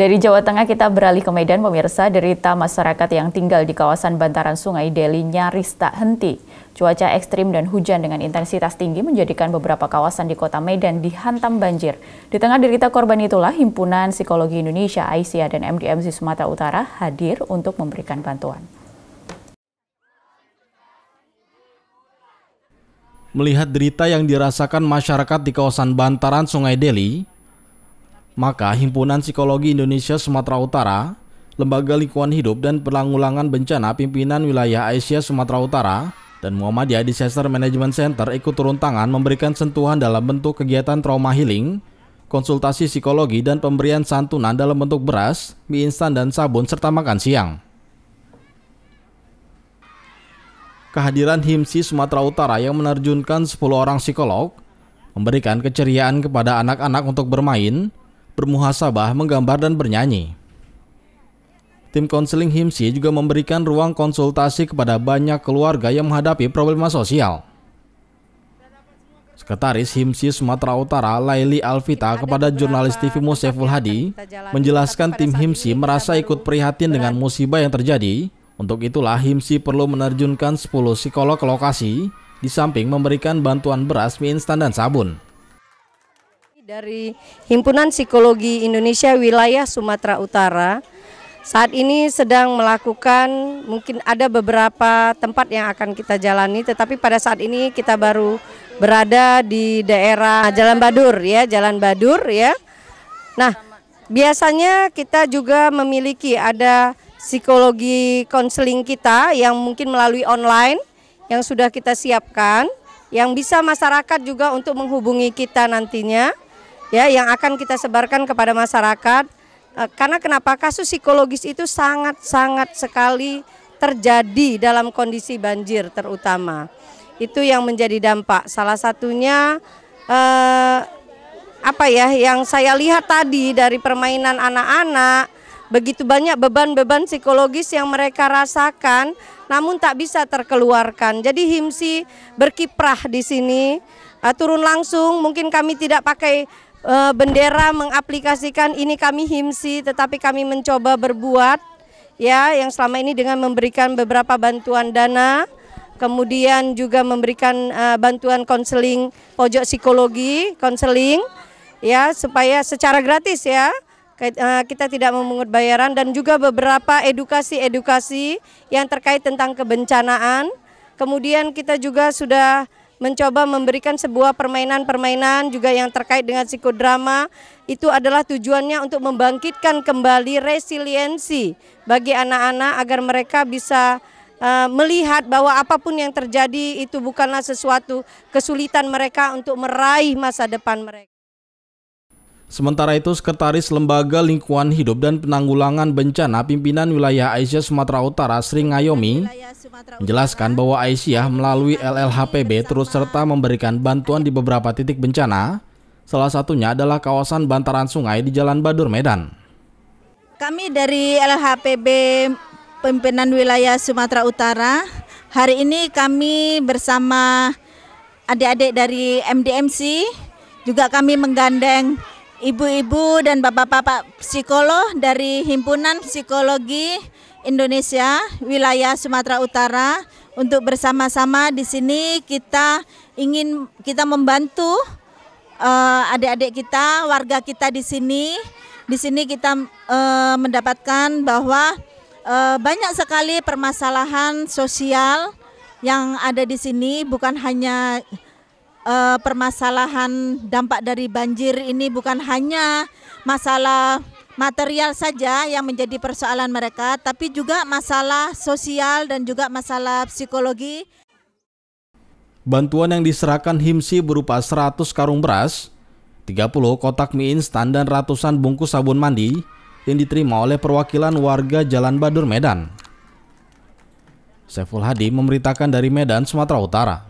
Dari Jawa Tengah kita beralih ke Medan, pemirsa. Derita masyarakat yang tinggal di kawasan bantaran sungai Deli nyaris tak henti. Cuaca ekstrim dan hujan dengan intensitas tinggi menjadikan beberapa kawasan di kota Medan dihantam banjir. Di tengah derita korban itulah, Himpunan Psikologi Indonesia Aisyah dan MDMC Sumatera Utara hadir untuk memberikan bantuan. Melihat derita yang dirasakan masyarakat di kawasan bantaran Sungai Deli, maka Himpunan Psikologi Indonesia Sumatera Utara, Lembaga Lingkungan Hidup dan Penanggulangan Bencana Pimpinan Wilayah Asia Sumatera Utara, dan Muhammadiyah Disaster Management Center ikut turun tangan memberikan sentuhan dalam bentuk kegiatan trauma healing, konsultasi psikologi dan pemberian santunan dalam bentuk beras, mie instan dan sabun serta makan siang. Kehadiran HIMSI Sumatera Utara yang menerjunkan 10 orang psikolog memberikan keceriaan kepada anak-anak untuk bermain, bermuhasabah, menggambar, dan bernyanyi. Tim konseling HIMSI juga memberikan ruang konsultasi kepada banyak keluarga yang menghadapi problema sosial. Sekretaris HIMSI Sumatera Utara Laili Alvita kepada jurnalis TV Musyaful Hadi menjelaskan tim HIMSI merasa ikut prihatin dengan musibah yang terjadi. Untuk itulah HIMSI perlu menerjunkan 10 psikolog ke lokasi di samping memberikan bantuan beras, mie instan, dan sabun. Dari Himpunan Psikologi Indonesia Wilayah Sumatera Utara, saat ini sedang melakukan mungkin ada beberapa tempat yang akan kita jalani, tetapi pada saat ini kita baru berada di daerah Jalan Badur ya, Jalan Badur ya. Nah, biasanya kita juga memiliki ada psikologi konseling kita yang mungkin melalui online yang sudah kita siapkan yang bisa masyarakat juga untuk menghubungi kita nantinya ya yang akan kita sebarkan kepada masyarakat eh, karena kenapa kasus psikologis itu sangat-sangat sekali terjadi dalam kondisi banjir terutama itu yang menjadi dampak salah satunya eh, apa ya yang saya lihat tadi dari permainan anak-anak begitu banyak beban-beban psikologis yang mereka rasakan namun tak bisa terkeluarkan jadi himsi berkiprah di sini eh, turun langsung mungkin kami tidak pakai Eh, bendera mengaplikasikan ini kami himsi tetapi kami mencoba berbuat ya yang selama ini dengan memberikan beberapa bantuan dana kemudian juga memberikan uh, bantuan konseling pojok psikologi konseling ya supaya secara gratis ya eh, kita tidak memungut bayaran dan juga beberapa edukasi-edukasi yang terkait tentang kebencanaan kemudian kita juga sudah mencoba memberikan sebuah permainan-permainan juga yang terkait dengan psikodrama itu adalah tujuannya untuk membangkitkan kembali resiliensi bagi anak-anak agar mereka bisa uh, melihat bahwa apapun yang terjadi itu bukanlah sesuatu kesulitan mereka untuk meraih masa depan mereka. Sementara itu, Sekretaris Lembaga Lingkungan Hidup dan Penanggulangan Bencana Pimpinan Wilayah Aisyah Sumatera Utara Sri Ngayomi menjelaskan bahwa Aisyah melalui LLHPB terus serta memberikan bantuan di beberapa titik bencana, salah satunya adalah kawasan bantaran sungai di Jalan Badur Medan. Kami dari LHPB Pimpinan Wilayah Sumatera Utara, hari ini kami bersama adik-adik dari MDMC, juga kami menggandeng ibu-ibu dan bapak-bapak psikolog dari Himpunan Psikologi Indonesia wilayah Sumatera Utara untuk bersama-sama di sini kita ingin kita membantu adik eh, adik-adik kita, warga kita di sini. Di sini kita uh, mendapatkan bahwa uh, banyak sekali permasalahan sosial yang ada di sini bukan hanya uh, permasalahan dampak dari banjir ini bukan hanya masalah material saja yang menjadi persoalan mereka, tapi juga masalah sosial dan juga masalah psikologi. Bantuan yang diserahkan HIMSI berupa 100 karung beras, 30 kotak mie instan dan ratusan bungkus sabun mandi yang diterima oleh perwakilan warga Jalan Badur Medan. Saiful Hadi memberitakan dari Medan, Sumatera Utara.